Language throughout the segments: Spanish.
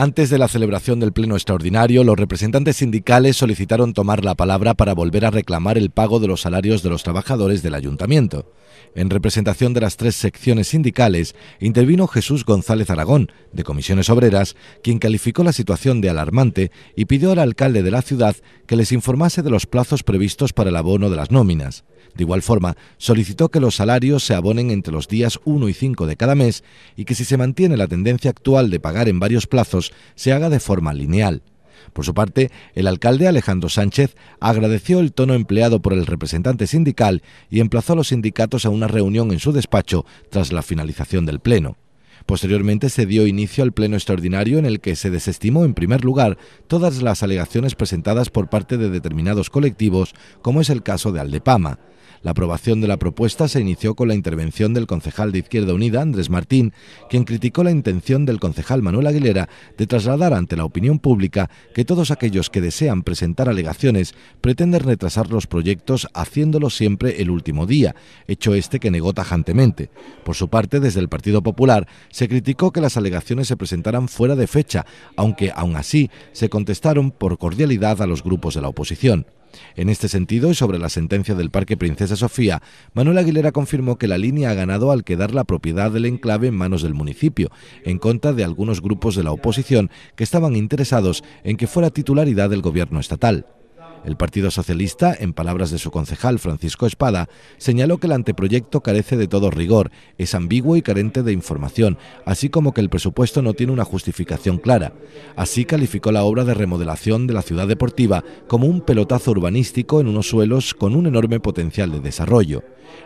Antes de la celebración del Pleno Extraordinario, los representantes sindicales solicitaron tomar la palabra para volver a reclamar el pago de los salarios de los trabajadores del ayuntamiento. En representación de las tres secciones sindicales, intervino Jesús González Aragón, de Comisiones Obreras, quien calificó la situación de alarmante y pidió al alcalde de la ciudad que les informase de los plazos previstos para el abono de las nóminas. De igual forma, solicitó que los salarios se abonen entre los días 1 y 5 de cada mes y que si se mantiene la tendencia actual de pagar en varios plazos, se haga de forma lineal. Por su parte, el alcalde Alejandro Sánchez agradeció el tono empleado por el representante sindical y emplazó a los sindicatos a una reunión en su despacho tras la finalización del pleno. Posteriormente se dio inicio al pleno extraordinario en el que se desestimó en primer lugar todas las alegaciones presentadas por parte de determinados colectivos, como es el caso de Aldepama, la aprobación de la propuesta se inició con la intervención del concejal de Izquierda Unida, Andrés Martín, quien criticó la intención del concejal Manuel Aguilera de trasladar ante la opinión pública que todos aquellos que desean presentar alegaciones pretenden retrasar los proyectos haciéndolo siempre el último día, hecho este que negó tajantemente. Por su parte, desde el Partido Popular se criticó que las alegaciones se presentaran fuera de fecha, aunque aún así se contestaron por cordialidad a los grupos de la oposición. En este sentido, y sobre la sentencia del Parque Princesa Sofía, Manuel Aguilera confirmó que la línea ha ganado al quedar la propiedad del enclave en manos del municipio, en contra de algunos grupos de la oposición que estaban interesados en que fuera titularidad del gobierno estatal. El Partido Socialista, en palabras de su concejal Francisco Espada, señaló que el anteproyecto carece de todo rigor, es ambiguo y carente de información, así como que el presupuesto no tiene una justificación clara. Así calificó la obra de remodelación de la ciudad deportiva como un pelotazo urbanístico en unos suelos con un enorme potencial de desarrollo.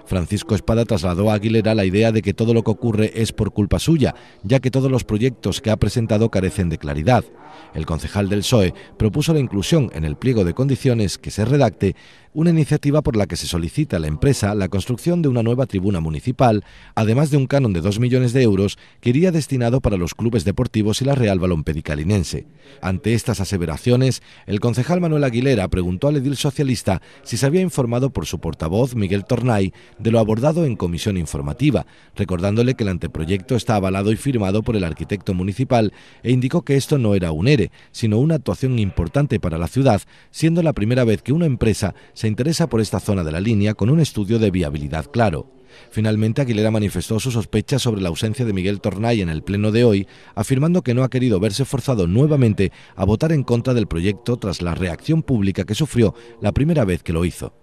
Francisco Espada trasladó a Aguilera la idea de que todo lo que ocurre es por culpa suya, ya que todos los proyectos que ha presentado carecen de claridad. El concejal del PSOE propuso la inclusión en el pliego de condiciones condiciones que se redacte una iniciativa por la que se solicita a la empresa la construcción de una nueva tribuna municipal, además de un canon de 2 millones de euros que iría destinado para los clubes deportivos y la Real balonpedicalinense. Ante estas aseveraciones, el concejal Manuel Aguilera preguntó al edil socialista si se había informado por su portavoz, Miguel Tornay, de lo abordado en comisión informativa, recordándole que el anteproyecto está avalado y firmado por el arquitecto municipal e indicó que esto no era un ERE, sino una actuación importante para la ciudad, siendo la primera vez que una empresa se interesa por esta zona de la línea con un estudio de viabilidad claro. Finalmente, Aguilera manifestó sus sospechas sobre la ausencia de Miguel Tornay en el pleno de hoy, afirmando que no ha querido verse forzado nuevamente a votar en contra del proyecto tras la reacción pública que sufrió la primera vez que lo hizo.